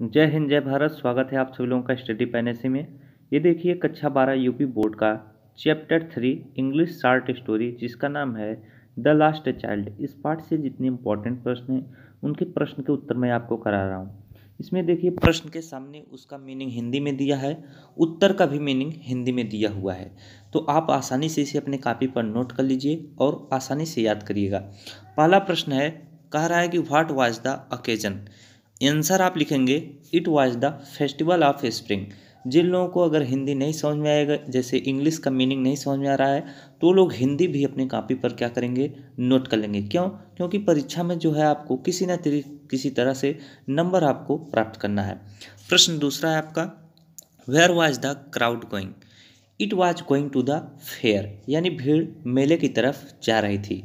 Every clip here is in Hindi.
जय हिंद जय भारत स्वागत है आप सभी लोगों का स्टडी पैनेसी में ये देखिए कक्षा बारह यूपी बोर्ड का chapter three English short story जिसका नाम है द लास्ट चाइल्ड इस पार्ट से जितने इंपॉर्टेंट प्रश्न हैं उनके प्रश्न के उत्तर मैं आपको करा रहा हूँ इसमें देखिए प्रश्न के सामने उसका मीनिंग हिंदी में दिया है उत्तर का भी मीनिंग हिंदी में दिया हुआ है तो आप आसानी से इसे अपने कापी पर नोट कर लीजिए और आसानी से याद करिएगा पहला प्रश्न है कह रहा है कि what was the occasion answer आप लिखेंगे it was the festival of spring जिन लोगों को अगर हिंदी नहीं समझ में आएगा जैसे इंग्लिश का मीनिंग नहीं समझ में आ रहा है तो लोग हिंदी भी अपने कापी पर क्या करेंगे नोट कर लेंगे क्यों क्योंकि परीक्षा में जो है आपको किसी न किसी तरह से नंबर आपको प्राप्त करना है प्रश्न दूसरा है आपका where was the crowd going it was going to the fair यानी भीड़ मेले की तरफ जा रही थी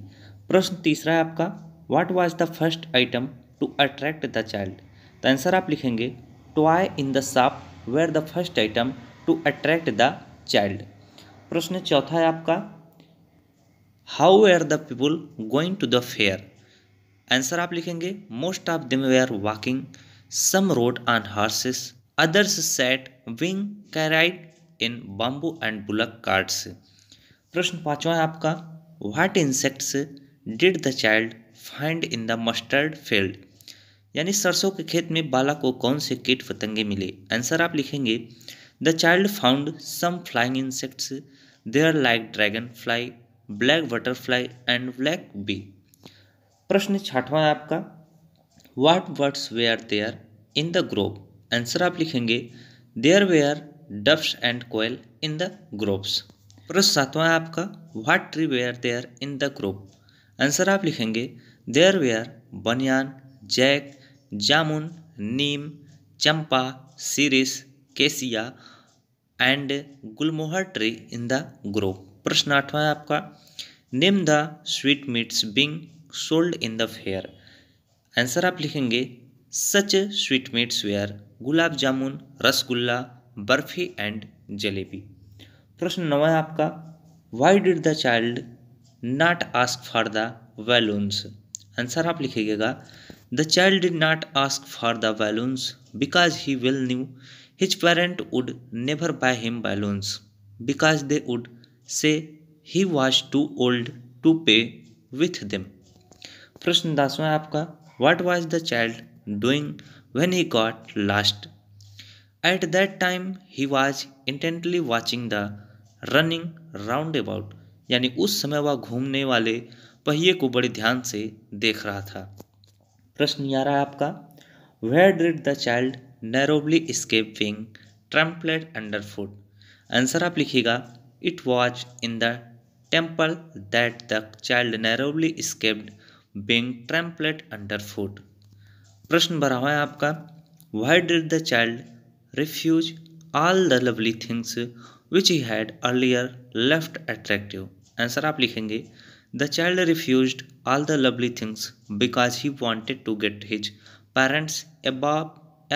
प्रश्न तीसरा है आपका what was the first item to attract the child तो आंसर आप लिखेंगे toy in the shop were the first item to attract the child प्रश्न चौथा है आपका how are the people going to the fair answer आप लिखेंगे most of them were walking some rode on horses others sat being carried in bamboo and bullock carts प्रश्न पांचवा है आपका what insects did the child find in the mustard field यानी सरसों के खेत में बाला को कौन से कीट पतंगे मिले आंसर आप लिखेंगे the child found some flying insects they are like dragonfly black butterfly and black bee प्रश्न छाठवा है आपका what birds are there in the grove answer आप लिखेंगे there are doves and koel in the groves प्रश्न सातवां है आपका what tree were there in the grove answer आप लिखेंगे there are banyan jack jamun neem champa siris cassia and gulmohar tree in the grove प्रश्न आठवा है आपका name the sweetmeats being sold in the fair answer आप लिखेंगे such sweetmeats were gulab jamun rasgulla barfi and jalebi प्रश्न नवा है आपका why did the child not ask for the balloons answer आप लिखिएगा the child did not ask for the balloons because he well knew his parent would never buy him balloons because they would say he was to old to pay with them प्रश्न दसवा आपका what was the child doing when he got lost at that time he was intently watching the running roundabout यानी उस समय वह घूमने वाले पहिए को बड़े ध्यान से देख रहा था प्रश्न आ रहा है आपका where did the child narrowly escape being trampled under foot answer आप लिखिएगा it was in the temple that the child narrowly escaped being trampled under foot प्रश्न भरा हुआ है आपका why did the child refuse all the lovely things which he had earlier left attractive answer आप लिखेंगे the child refuse all the lovely things because he wanted to get his parents above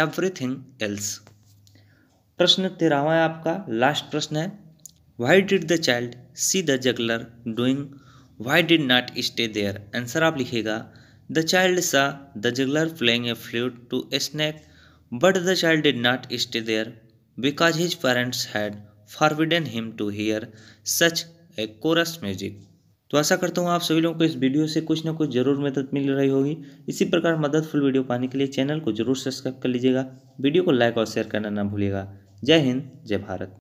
everything else प्रश्न तेरहवा है आपका लास्ट प्रश्न है why did the child see the juggler doing why did not stay there answer आप लिखेगा the child saw the juggler playing a flute to a snake but the child did not stay there because his parents had forbidden him to hear such a coarse music तो आशा करता हूँ आप सभी लोगों को इस वीडियो से कुछ ना कुछ जरूर मदद मिल रही होगी इसी प्रकार मददफुल वीडियो पाने के लिए चैनल को जरूर सब्सक्राइब कर लीजिएगा वीडियो को लाइक और शेयर करना ना भूलिएगा जय हिंद जय भारत